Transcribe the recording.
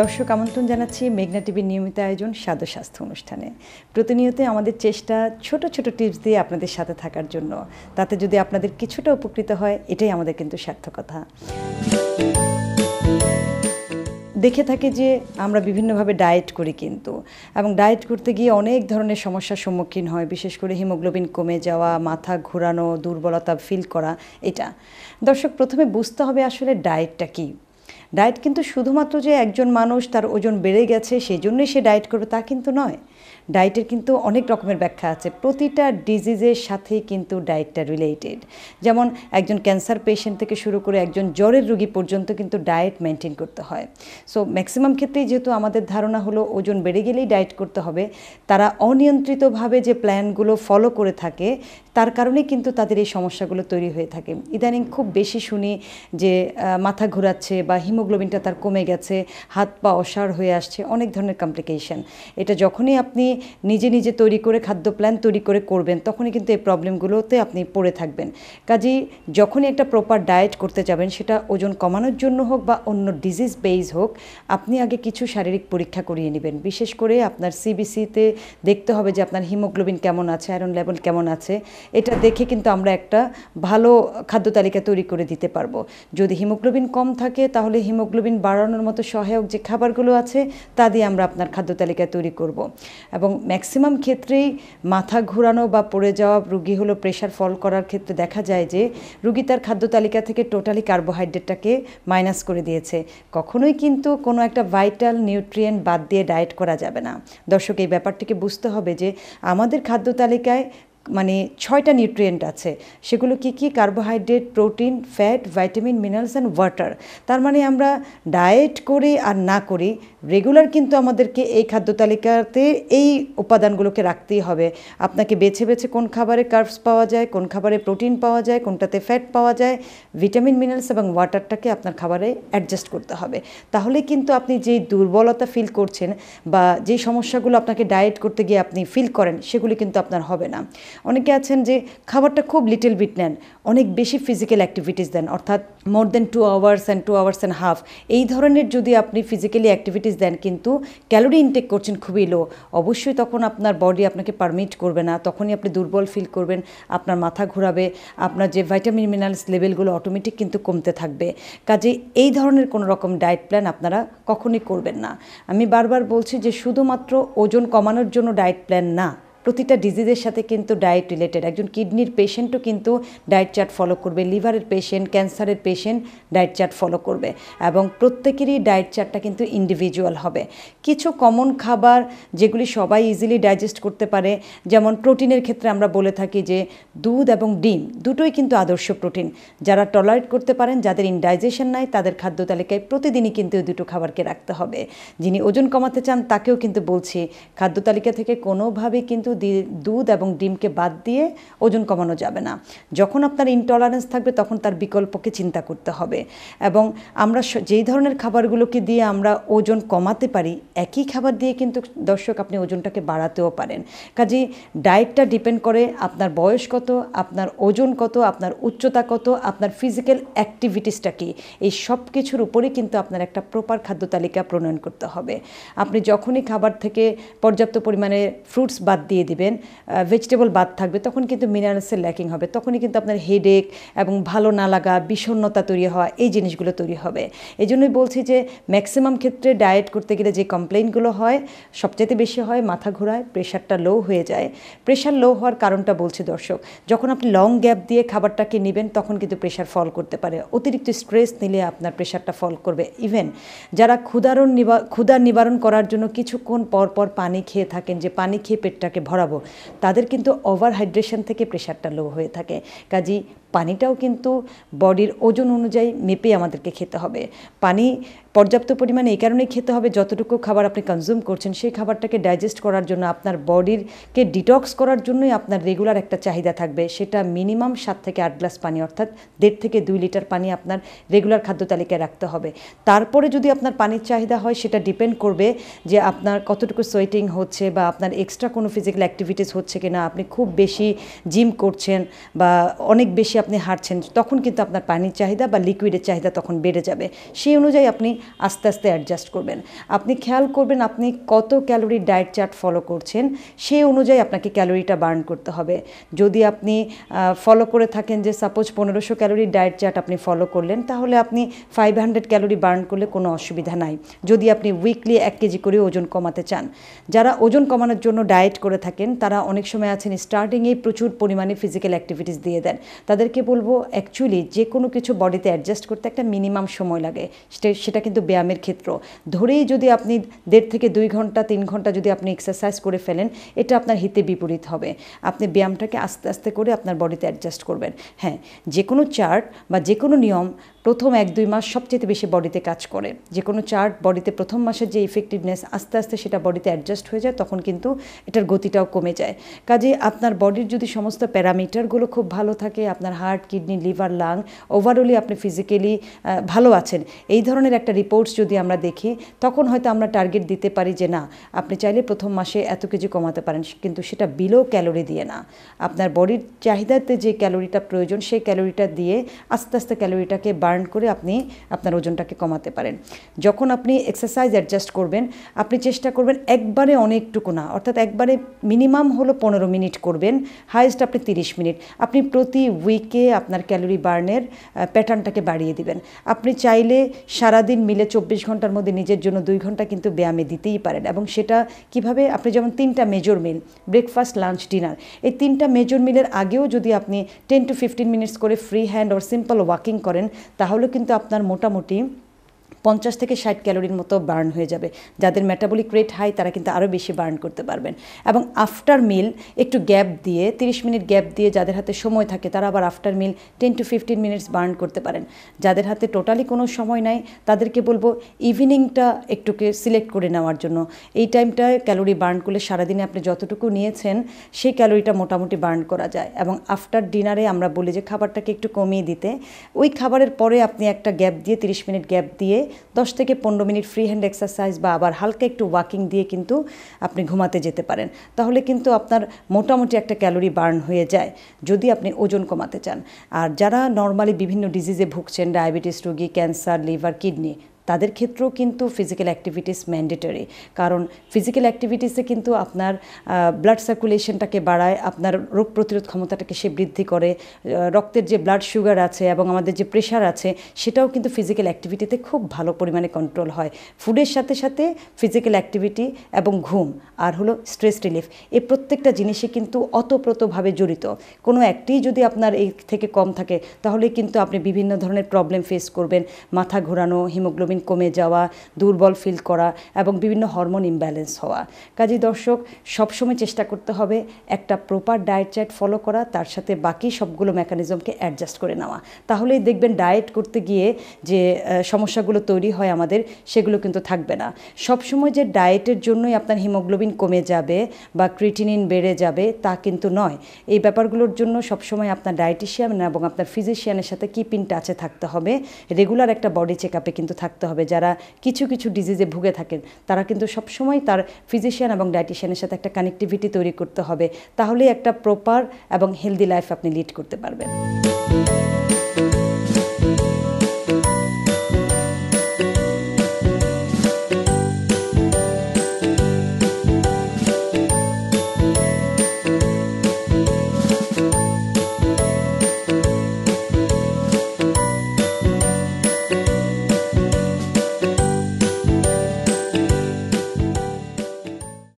দর্শক আমন্ত্রণ জানাচ্ছি মেঘনা টিভির নিয়মিত আয়োজন সাদু স্বাস্থ্য অনুষ্ঠানে প্রতিনিয়ত আমাদের চেষ্টা ছোট ছোট টিপস দিয়ে আপনাদের সাথে থাকার জন্য তাতে যদি আপনাদের কিছুটা উপকৃত হয় এটাই আমাদের কিন্তু সার্থকতা দেখে থাকি যে আমরা বিভিন্নভাবে ডায়েট করি কিন্তু এবং ডায়েট করতে গিয়ে অনেক ধরনের সমস্যার সম্মুখীন হয় বিশেষ করে হিমোগ্লোবিন কমে যাওয়া মাথা ঘোরানো দুর্বলতা ফিল করা এটা দর্শক প্রথমে বুঝতে হবে আসলে ডায়েটটা কী ডায়েট কিন্তু শুধুমাত্র যে একজন মানুষ তার ওজন বেড়ে গেছে সেই জন্যই সে ডায়েট করবে তা কিন্তু নয় ডায়েটের কিন্তু অনেক রকমের ব্যাখ্যা আছে প্রতিটা ডিজিজের সাথে কিন্তু ডায়েটটা রিলেটেড যেমন একজন ক্যান্সার পেশেন্ট থেকে শুরু করে একজন জ্বরের রোগী পর্যন্ত কিন্তু ডায়েট মেনটেন করতে হয় সো ম্যাক্সিমাম ক্ষেত্রেই যেহেতু আমাদের ধারণা হলো ওজন বেড়ে গেলেই ডায়েট করতে হবে তারা অনিয়ন্ত্রিতভাবে যে প্ল্যানগুলো ফলো করে থাকে তার কারণে কিন্তু তাদের এই সমস্যাগুলো তৈরি হয়ে থাকে ইদানিং খুব বেশি শুনি যে মাথা ঘোরাচ্ছে বা হিম হিমোগ্লোবিনটা তার কমে গেছে হাত পা অসার হয়ে আসছে অনেক ধরনের কমপ্লিকেশন এটা যখনই আপনি নিজে নিজে তৈরি করে খাদ্য প্ল্যান তৈরি করে করবেন তখনই কিন্তু এই প্রবলেমগুলোতে আপনি পড়ে থাকবেন কাজেই যখনই একটা প্রপার ডায়েট করতে যাবেন সেটা ওজন কমানোর জন্য হোক বা অন্য ডিজিজ বেইজ হোক আপনি আগে কিছু শারীরিক পরীক্ষা করিয়ে নেবেন বিশেষ করে আপনার সিবিসিতে দেখতে হবে যে আপনার হিমোগ্লোবিন কেমন আছে আয়রন লেভেল কেমন আছে এটা দেখে কিন্তু আমরা একটা ভালো খাদ্য তালিকা তৈরি করে দিতে পারবো যদি হিমোগ্লোবিন কম থাকে তাহলে হিমোগ্লোবিন বাড়ানোর মতো সহায়ক যে খাবারগুলো আছে তা দিয়ে আমরা আপনার খাদ্য তালিকা তৈরি করব এবং ম্যাক্সিমাম ক্ষেত্রেই মাথা ঘোরানো বা পড়ে যাওয়া রুগী হলো প্রেশার ফল করার ক্ষেত্রে দেখা যায় যে রুগী তার খাদ্য তালিকা থেকে টোটালি কার্বোহাইড্রেটটাকে মাইনাস করে দিয়েছে কখনোই কিন্তু কোনো একটা ভাইটাল নিউট্রিয়েন্ট বাদ দিয়ে ডায়েট করা যাবে না দর্শক এই ব্যাপারটিকে বুঝতে হবে যে আমাদের খাদ্য তালিকায় মানে ছয়টা নিউট্রিয়েন্ট আছে সেগুলো কি কি carbohydrate protein fat vitamin minerals and water তার মানে আমরা ডায়েট করি আর না করি রেগুলার কিন্তু আমাদেরকে এই খাদ্য তালিকাতে এই উপাদানগুলোকে রাখতেই হবে আপনাকে বেছে বেছে কোন খাবারে কার্বস পাওয়া যায় কোন খাবারে প্রোটিন পাওয়া যায় কোনটাতে ফ্যাট পাওয়া যায় ভিটামিন মিনারেলস এবং ওয়াটারটাকে আপনার খাবারে অ্যাডজাস্ট করতে হবে তাহলে কিন্তু আপনি যেই দুর্বলতা ফিল করছেন বা যেই সমস্যাগুলো আপনাকে ডায়েট করতে গিয়ে আপনি ফিল করেন সেগুলি কিন্তু আপনার হবে না অনেকে আছেন যে খাবারটা খুব লিটল বিট নেন অনেক বেশি ফিজিক্যাল অ্যাক্টিভিটিস দেন অর্থাৎ more than two hours and two hours and half এই ধরনের যদি আপনি ফিজিক্যালি অ্যাক্টিভিটিস দেন কিন্তু ক্যালোরি ইনটেক করছেন খুবই লো অবশ্যই তখন আপনার বডি আপনাকে পারমিট করবে না তখনই আপনি দুর্বল ফিল করবেন আপনার মাথা ঘোরাবে আপনার যে ভাইটামিন মিনারেলস লেভেলগুলো অটোমেটিক কিন্তু কমতে থাকবে কাজে এই ধরনের কোনো রকম ডায়েট প্ল্যান আপনারা কখনই করবেন না আমি বারবার বলছি যে শুধুমাত্র ওজন কমানোর জন্য ডায়েট প্ল্যান না প্রতিটা ডিজিজের সাথে কিন্তু ডায়েট রিলেটেড একজন কিডনির পেশেন্টও কিন্তু ডায়েট চার্ট ফলো করবে লিভারের পেশেন্ট ক্যান্সারের পেশেন্ট ডায়েট চার্ট ফলো করবে এবং প্রত্যেকেরই ডায়েট চার্টটা কিন্তু ইন্ডিভিজুয়াল হবে কিছু কমন খাবার যেগুলি সবাই ইজিলি ডাইজেস্ট করতে পারে যেমন প্রোটিনের ক্ষেত্রে আমরা বলে থাকি যে দুধ এবং ডিম দুটোই কিন্তু আদর্শ প্রোটিন যারা টলারেট করতে পারেন যাদের ইনডাইজেশন নাই তাদের খাদ্য তালিকায় প্রতিদিনই কিন্তু দুটো খাবারকে রাখতে হবে যিনি ওজন কমাতে চান তাকেও কিন্তু বলছি খাদ্য তালিকা থেকে কোনোভাবেই কিন্তু দুধ এবং ডিমকে বাদ দিয়ে ওজন কমানো যাবে না যখন আপনার ইনটলারেন্স থাকবে তখন তার বিকল্পকে চিন্তা করতে হবে এবং আমরা যেই ধরনের খাবারগুলোকে দিয়ে আমরা ওজন কমাতে পারি একই খাবার দিয়ে কিন্তু দর্শক আপনি ওজনটাকে বাড়াতেও পারেন কাজেই ডায়েটটা ডিপেন্ড করে আপনার বয়স কত আপনার ওজন কত আপনার উচ্চতা কত আপনার ফিজিক্যাল অ্যাক্টিভিটিসটা কী এই সব কিছুর উপরেই কিন্তু আপনার একটা প্রপার খাদ্য তালিকা প্রণয়ন করতে হবে আপনি যখনই খাবার থেকে পর্যাপ্ত পরিমাণে ফ্রুটস বাদ দিয়ে দিবেন ভেজিটেবল বাদ থাকবে তখন কিন্তু মিনারেলসের ল্যাকিং হবে তখনই কিন্তু আপনার হেডেক এবং ভালো না লাগা বিষণ্নতা তৈরি হওয়া এই জিনিসগুলো তৈরি হবে এই জন্যই বলছি যে ম্যাক্সিমাম ক্ষেত্রে ডায়েট করতে গেলে যে কমপ্লেনগুলো হয় সবচাইতে বেশি হয় মাথা ঘোরায় প্রেশারটা লো হয়ে যায় প্রেশার লো হওয়ার কারণটা বলছি দর্শক যখন আপনি লং গ্যাপ দিয়ে খাবারটাকে নেবেন তখন কিন্তু প্রেশার ফল করতে পারে অতিরিক্ত স্ট্রেস নিলে আপনার প্রেশারটা ফল করবে ইভেন যারা ক্ষুদারণ নিবা ক্ষুদা নিবারণ করার জন্য কিছুক্ষণ পর পর পানি খেয়ে থাকেন যে পানি খেয়ে পেটটাকে ভর ধরাবো তাদের কিন্তু ওভার হাইড্রেশন থেকে প্রেশারটা লো হয়ে থাকে কাজী পানিটাও কিন্তু বডির ওজন অনুযায়ী মেপে আমাদেরকে খেতে হবে পানি পর্যাপ্ত পরিমাণে এই কারণেই খেতে হবে যতটুকু খাবার আপনি কনজিউম করছেন সেই খাবারটাকে ডাইজেস্ট করার জন্য আপনার বডিরকে ডিটক্স করার জন্যই আপনার রেগুলার একটা চাহিদা থাকবে সেটা মিনিমাম সাত থেকে আট গ্লাস পানি অর্থাৎ দেড় থেকে দুই লিটার পানি আপনার রেগুলার খাদ্য তালিকায় রাখতে হবে তারপরে যদি আপনার পানির চাহিদা হয় সেটা ডিপেন্ড করবে যে আপনার কতটুকু সোয়েটিং হচ্ছে বা আপনার এক্সট্রা কোনো ফিজিক্যাল অ্যাক্টিভিটিস হচ্ছে কিনা আপনি খুব বেশি জিম করছেন বা অনেক বেশি আপনি হাঁটছেন তখন কিন্তু আপনার পানির চাহিদা বা লিকুইডের চাহিদা তখন বেড়ে যাবে সেই অনুযায়ী আপনি আস্তে আস্তে অ্যাডজাস্ট করবেন আপনি খেয়াল করবেন আপনি কত ক্যালোরি ডায়েট চার্ট ফলো করছেন সেই অনুযায়ী আপনাকে ক্যালোরিটা বার্ন করতে হবে যদি আপনি ফলো করে থাকেন যে সাপোজ পনেরোশো ক্যালোরি ডায়েট চার্ট আপনি ফলো করলেন তাহলে আপনি ফাইভ হান্ড্রেড ক্যালোরি বার্ন করলে কোনো অসুবিধা নাই যদি আপনি উইকলি এক কেজি করে ওজন কমাতে চান যারা ওজন কমানোর জন্য ডায়েট করে থাকেন তারা অনেক সময় আছেন স্টার্টিংয়েই প্রচুর পরিমাণে ফিজিক্যাল অ্যাক্টিভিটিস দিয়ে দেন তাদের তাদেরকে বলবো অ্যাকচুয়ালি যে কোনো কিছু বডিতে অ্যাডজাস্ট করতে একটা মিনিমাম সময় লাগে সেটা সেটা কিন্তু ব্যায়ামের ক্ষেত্র ধরেই যদি আপনি দেড় থেকে দুই ঘন্টা তিন ঘন্টা যদি আপনি এক্সারসাইজ করে ফেলেন এটা আপনার হিতে বিপরীত হবে আপনি ব্যায়ামটাকে আস্তে আস্তে করে আপনার বডিতে অ্যাডজাস্ট করবেন হ্যাঁ যে কোনো চার্ট বা যে কোনো নিয়ম প্রথম এক দুই মাস সবচেয়ে বেশি বডিতে কাজ করে যে কোনো চার্ট বডিতে প্রথম মাসের যে ইফেক্টিভনেস আস্তে আস্তে সেটা বডিতে অ্যাডজাস্ট হয়ে যায় তখন কিন্তু এটার গতিটাও কমে যায় কাজে আপনার বডির যদি সমস্ত প্যারামিটারগুলো খুব ভালো থাকে আপনার heart kidney liver lung overally আপনি ফিজিক্যালি ভালো আছেন এই ধরনের একটা রিপোর্টস যদি আমরা দেখি তখন হয়তো আমরা টার্গেট দিতে পারি যে না আপনি চাইলে প্রথম মাসে এত কেজি কমাতে পারেন কিন্তু সেটা বিলো ক্যালোরি দিয়ে না আপনার বডির চাহিদাতে যে ক্যালোরিটা প্রয়োজন সেই ক্যালোরিটা দিয়ে আস্তে আস্তে ক্যালোরিটাকে বার্ন করে আপনি আপনার ওজনটাকে কমাতে পারেন যখন আপনি এক্সারসাইজ অ্যাডজাস্ট করবেন আপনি চেষ্টা করবেন একবারে অনেকটুকু না অর্থাৎ একবারে মিনিমাম হলো পনেরো মিনিট করবেন হায়েস্ট আপনি তিরিশ মিনিট আপনি প্রতি উইক মিনিটকে আপনার ক্যালোরি বার্নের প্যাটার্নটাকে বাড়িয়ে দিবেন আপনি চাইলে সারাদিন মিলে চব্বিশ ঘন্টার মধ্যে নিজের জন্য দুই ঘন্টা কিন্তু ব্যায়ামে দিতেই পারেন এবং সেটা কিভাবে আপনি যেমন তিনটা major meal breakfast lunch dinner এই তিনটা মেজর মিলের আগেও যদি আপনি টেন টু ফিফটিন মিনিটস করে free hand or simple walking করেন তাহলে কিন্তু আপনার মোটামুটি পঞ্চাশ থেকে ষাট ক্যালোরির মতো বার্ন হয়ে যাবে যাদের মেটাবলিক রেট হাই তারা কিন্তু আরও বেশি বার্ন করতে পারবেন এবং আফটার মিল একটু গ্যাপ দিয়ে তিরিশ মিনিট গ্যাপ দিয়ে যাদের হাতে সময় থাকে তারা আবার after meal ten to fifteen minutes burn করতে পারেন যাদের হাতে টোটালি কোনো সময় নাই তাদেরকে বলবো ইভিনিংটা একটুকে সিলেক্ট করে নেওয়ার জন্য এই টাইমটায় ক্যালোরি বার্ন করলে সারাদিনে আপনি যতটুকু নিয়েছেন সেই ক্যালোরিটা মোটামুটি বার্ন করা যায় এবং আফটার ডিনারে আমরা বলি যে খাবারটাকে একটু কমিয়ে দিতে ওই খাবারের পরে আপনি একটা গ্যাপ দিয়ে তিরিশ মিনিট গ্যাপ দিয়ে দিয়ে দশ থেকে পনেরো মিনিট ফ্রি হ্যান্ড এক্সারসাইজ বা আবার হালকা একটু ওয়াকিং দিয়ে কিন্তু আপনি ঘুমাতে যেতে পারেন তাহলে কিন্তু আপনার মোটামুটি একটা ক্যালোরি বার্ন হয়ে যায় যদি আপনি ওজন কমাতে চান আর যারা নর্মালি বিভিন্ন ডিজিজে ভুগছেন ডায়াবেটিস রোগী ক্যান্সার লিভার কিডনি তাদের ক্ষেত্রেও কিন্তু ফিজিক্যাল অ্যাক্টিভিটিস ম্যান্ডেটরি কারণ ফিজিক্যাল অ্যাক্টিভিটিসে কিন্তু আপনার ব্লাড সার্কুলেশনটাকে বাড়ায় আপনার রোগ প্রতিরোধ ক্ষমতাটাকে সে বৃদ্ধি করে রক্তের যে ব্লাড সুগার আছে এবং আমাদের যে প্রেশার আছে সেটাও কিন্তু ফিজিক্যাল অ্যাক্টিভিটিতে খুব ভালো পরিমাণে কন্ট্রোল হয় ফুডের সাথে সাথে ফিজিক্যাল অ্যাক্টিভিটি এবং ঘুম আর হলো স্ট্রেস রিলিফ এই প্রত্যেকটা জিনিসে কিন্তু অতপ্রতভাবে জড়িত কোনো একটি যদি আপনার এই থেকে কম থাকে তাহলে কিন্তু আপনি বিভিন্ন ধরনের প্রবলেম ফেস করবেন মাথা ঘোরানো হিমোগ্লোবিন হিমোগ্লোবিন কমে যাওয়া দুর্বল ফিল করা এবং বিভিন্ন হরমোন ইমব্যালেন্স হওয়া কাজী দর্শক সবসময় চেষ্টা করতে হবে একটা প্রপার ডায়েট চায়েট ফলো করা তার সাথে বাকি সবগুলো মেকানিজমকে অ্যাডজাস্ট করে নেওয়া তাহলেই দেখবেন ডায়েট করতে গিয়ে যে সমস্যাগুলো তৈরি হয় আমাদের সেগুলো কিন্তু থাকবে না সবসময় যে ডায়েটের জন্যই আপনার হিমোগ্লোবিন কমে যাবে বা ক্রিটিনিন বেড়ে যাবে তা কিন্তু নয় এই ব্যাপারগুলোর জন্য সবসময় আপনার ডায়েটিশিয়ান এবং আপনার ফিজিশিয়ানের সাথে কিপ ইন টাচে থাকতে হবে রেগুলার একটা বডি চেক আপে কিন্তু থাকতে হবে যারা কিছু কিছু ডিজিজে ভুগে থাকেন তারা কিন্তু সবসময় তার ফিজিশিয়ান এবং ডায়েটিশিয়ানের সাথে একটা কানেক্টিভিটি তৈরি করতে হবে তাহলে একটা প্রপার এবং হেলদি লাইফ আপনি লিড করতে পারবেন